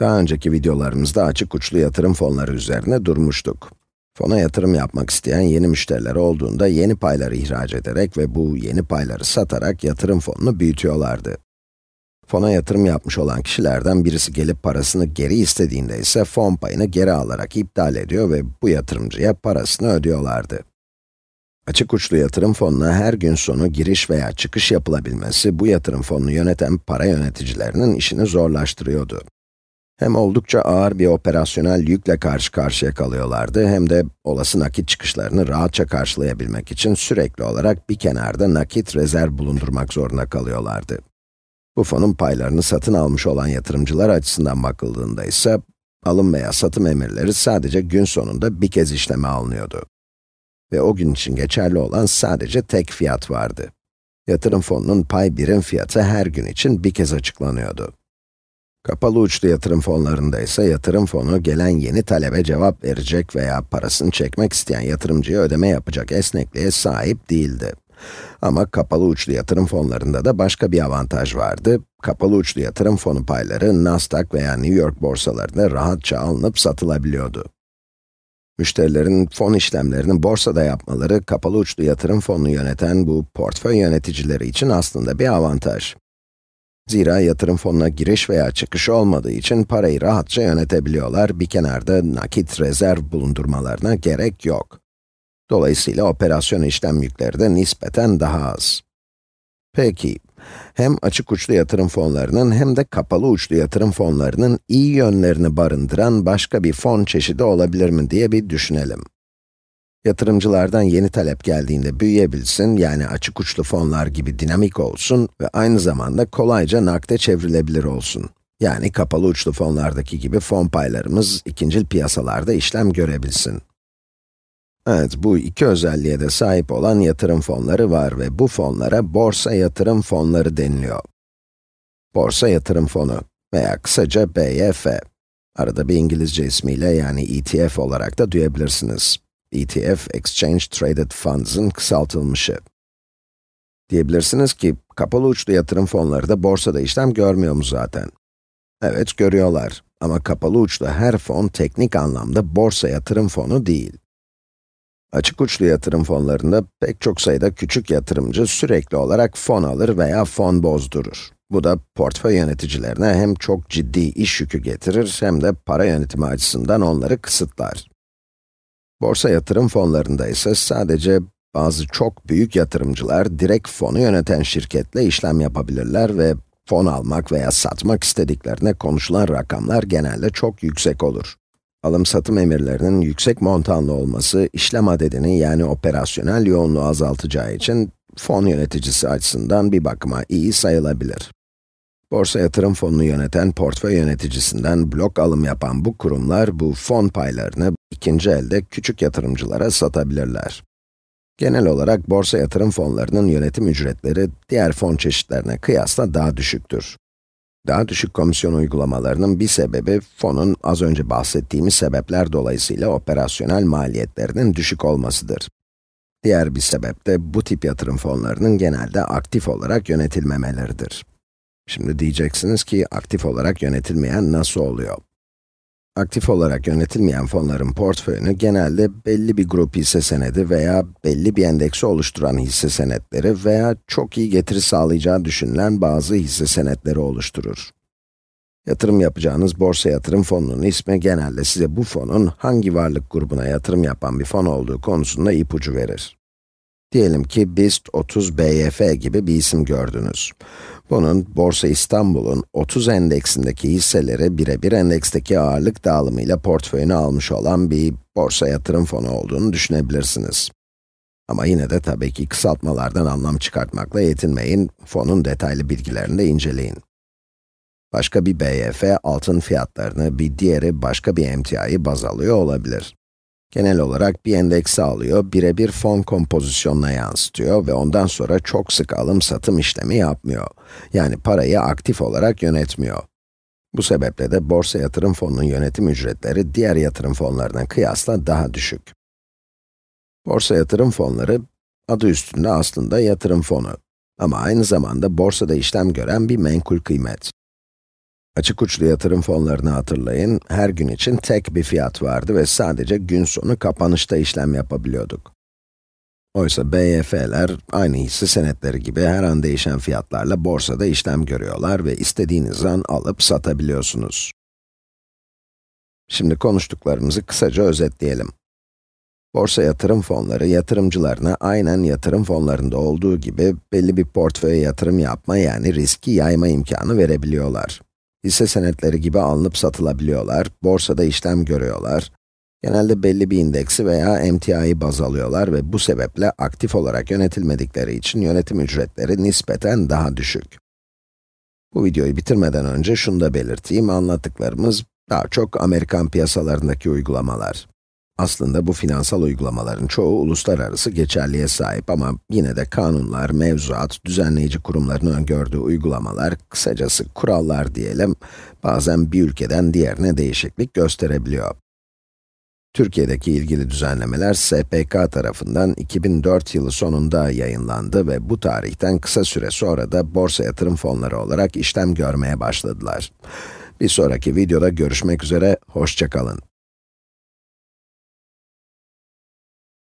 Daha önceki videolarımızda açık uçlu yatırım fonları üzerine durmuştuk. Fona yatırım yapmak isteyen yeni müşteriler olduğunda yeni payları ihraç ederek ve bu yeni payları satarak yatırım fonunu büyütüyorlardı. Fona yatırım yapmış olan kişilerden birisi gelip parasını geri istediğinde ise fon payını geri alarak iptal ediyor ve bu yatırımcıya parasını ödüyorlardı. Açık uçlu yatırım fonuna her gün sonu giriş veya çıkış yapılabilmesi bu yatırım fonunu yöneten para yöneticilerinin işini zorlaştırıyordu. Hem oldukça ağır bir operasyonel yükle karşı karşıya kalıyorlardı, hem de olası nakit çıkışlarını rahatça karşılayabilmek için sürekli olarak bir kenarda nakit rezerv bulundurmak zorunda kalıyorlardı. Bu fonun paylarını satın almış olan yatırımcılar açısından bakıldığında ise, alım veya satım emirleri sadece gün sonunda bir kez işleme alınıyordu. Ve o gün için geçerli olan sadece tek fiyat vardı. Yatırım fonunun pay birim fiyatı her gün için bir kez açıklanıyordu. Kapalı uçlu yatırım fonlarında ise yatırım fonu gelen yeni talebe cevap verecek veya parasını çekmek isteyen yatırımcıya ödeme yapacak esnekliğe sahip değildi. Ama kapalı uçlu yatırım fonlarında da başka bir avantaj vardı. Kapalı uçlu yatırım fonu payları Nasdaq veya New York borsalarında rahatça alınıp satılabiliyordu. Müşterilerin fon işlemlerini borsada yapmaları, kapalı uçlu yatırım fonunu yöneten bu portföy yöneticileri için aslında bir avantaj. Zira yatırım fonuna giriş veya çıkış olmadığı için parayı rahatça yönetebiliyorlar. Bir kenarda nakit rezerv bulundurmalarına gerek yok. Dolayısıyla operasyon işlem yükleri de nispeten daha az. Peki, hem açık uçlu yatırım fonlarının hem de kapalı uçlu yatırım fonlarının iyi yönlerini barındıran başka bir fon çeşidi olabilir mi diye bir düşünelim. Yatırımcılardan yeni talep geldiğinde büyüyebilsin, yani açık uçlu fonlar gibi dinamik olsun ve aynı zamanda kolayca nakde çevrilebilir olsun. Yani kapalı uçlu fonlardaki gibi fon paylarımız ikincil piyasalarda işlem görebilsin. Evet, bu iki özelliğe de sahip olan yatırım fonları var ve bu fonlara borsa yatırım fonları deniliyor. Borsa yatırım fonu veya kısaca BYF. Arada bir İngilizce ismiyle yani ETF olarak da duyabilirsiniz. ETF, Exchange Traded Funds'ın kısaltılmışı. Diyebilirsiniz ki, kapalı uçlu yatırım fonları da borsada işlem görmüyor mu zaten? Evet, görüyorlar. Ama kapalı uçlu her fon teknik anlamda borsa yatırım fonu değil. Açık uçlu yatırım fonlarında pek çok sayıda küçük yatırımcı sürekli olarak fon alır veya fon bozdurur. Bu da portföy yöneticilerine hem çok ciddi iş yükü getirir hem de para yönetimi açısından onları kısıtlar. Borsa yatırım fonlarında ise sadece bazı çok büyük yatırımcılar direkt fonu yöneten şirketle işlem yapabilirler ve fon almak veya satmak istediklerine konuşulan rakamlar genelde çok yüksek olur. Alım-satım emirlerinin yüksek montanlı olması, işlem adedini yani operasyonel yoğunluğu azaltacağı için fon yöneticisi açısından bir bakıma iyi sayılabilir. Borsa yatırım fonunu yöneten portföy yöneticisinden blok alım yapan bu kurumlar, bu fon paylarını ikinci elde küçük yatırımcılara satabilirler. Genel olarak borsa yatırım fonlarının yönetim ücretleri diğer fon çeşitlerine kıyasla daha düşüktür. Daha düşük komisyon uygulamalarının bir sebebi, fonun az önce bahsettiğimiz sebepler dolayısıyla operasyonel maliyetlerinin düşük olmasıdır. Diğer bir sebep de bu tip yatırım fonlarının genelde aktif olarak yönetilmemeleridir. Şimdi diyeceksiniz ki aktif olarak yönetilmeyen nasıl oluyor? aktif olarak yönetilmeyen fonların portföyünü genelde belli bir grup hisse senedi veya belli bir endeksi oluşturan hisse senetleri veya çok iyi getiri sağlayacağı düşünülen bazı hisse senetleri oluşturur. Yatırım yapacağınız borsa yatırım fonunun ismi genelde size bu fonun hangi varlık grubuna yatırım yapan bir fon olduğu konusunda ipucu verir. Diyelim ki BIST 30 BYF gibi bir isim gördünüz. Bunun Borsa İstanbul'un 30 endeksindeki hisseleri birebir endeksteki ağırlık dağılımıyla portföyünü almış olan bir borsa yatırım fonu olduğunu düşünebilirsiniz. Ama yine de tabii ki kısaltmalardan anlam çıkartmakla yetinmeyin, fonun detaylı bilgilerini de inceleyin. Başka bir BYF altın fiyatlarını, bir diğeri başka bir MTI'yi baz alıyor olabilir. Genel olarak bir endeksi alıyor, birebir fon kompozisyonuna yansıtıyor ve ondan sonra çok sık alım-satım işlemi yapmıyor. Yani parayı aktif olarak yönetmiyor. Bu sebeple de borsa yatırım fonunun yönetim ücretleri diğer yatırım fonlarına kıyasla daha düşük. Borsa yatırım fonları, adı üstünde aslında yatırım fonu. Ama aynı zamanda borsada işlem gören bir menkul kıymet. Açık uçlu yatırım fonlarını hatırlayın, her gün için tek bir fiyat vardı ve sadece gün sonu kapanışta işlem yapabiliyorduk. Oysa BYF'ler aynı hisse senetleri gibi her an değişen fiyatlarla borsada işlem görüyorlar ve istediğiniz an alıp satabiliyorsunuz. Şimdi konuştuklarımızı kısaca özetleyelim. Borsa yatırım fonları yatırımcılarına aynen yatırım fonlarında olduğu gibi belli bir portföye yatırım yapma yani riski yayma imkanı verebiliyorlar hisse senetleri gibi alınıp satılabiliyorlar, borsada işlem görüyorlar. Genelde belli bir indeksi veya MTI'yi baz alıyorlar ve bu sebeple aktif olarak yönetilmedikleri için yönetim ücretleri nispeten daha düşük. Bu videoyu bitirmeden önce şunu da belirteyim, anlattıklarımız daha çok Amerikan piyasalarındaki uygulamalar. Aslında bu finansal uygulamaların çoğu uluslararası geçerliğe sahip ama yine de kanunlar, mevzuat, düzenleyici kurumların öngördüğü uygulamalar, kısacası kurallar diyelim, bazen bir ülkeden diğerine değişiklik gösterebiliyor. Türkiye'deki ilgili düzenlemeler SPK tarafından 2004 yılı sonunda yayınlandı ve bu tarihten kısa süre sonra da borsa yatırım fonları olarak işlem görmeye başladılar. Bir sonraki videoda görüşmek üzere, hoşçakalın.